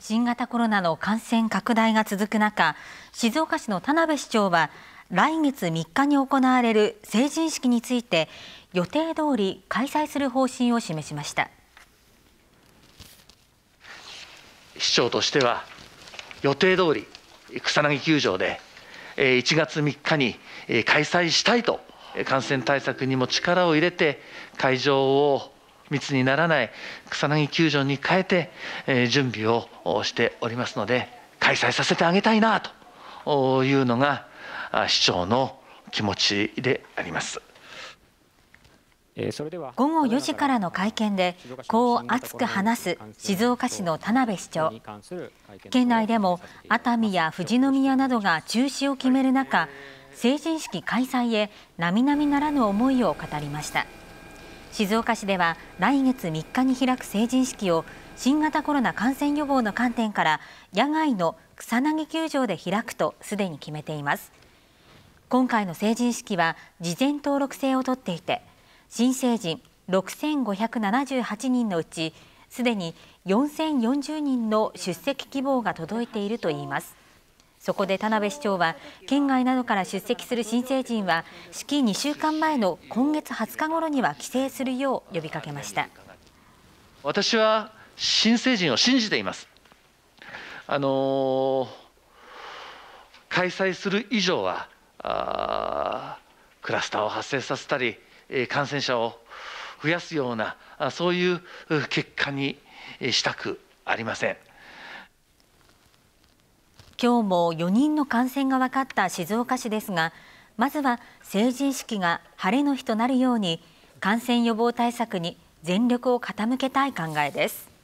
新型コロナの感染拡大が続く中、静岡市の田辺市長は、来月3日に行われる成人式について、予定通り開催する方針を示しました。市長としては、予定通り草薙球場で1月3日に開催したいと、感染対策にも力を入れて、会場を密にならない草薙球場に変えて、え準備をしておりますので開催させてあげたいなというのが市長の気持ちであります。午後4時からの会見でこう熱く話す静岡市の田辺市長県内でも熱海や富士宮などが中止を決める中成人式開催へ並々ならぬ思いを語りました。静岡市では来月3日に開く成人式を新型コロナ感染予防の観点から野外の草薙球場で開くとすでに決めています今回の成人式は事前登録制を取っていて新成人6578人のうちすでに4040人の出席希望が届いているといいますそこで田辺市長は県外などから出席する新成人は式2週間前の今月20日頃には帰省するよう呼びかけました私は新成人を信じていますあのー、開催する以上はあ、クラスターを発生させたり感染者を増やすようなそういう結果にしたくありません。今日も4人の感染が分かった静岡市ですが、まずは成人式が晴れの日となるように、感染予防対策に全力を傾けたい考えです。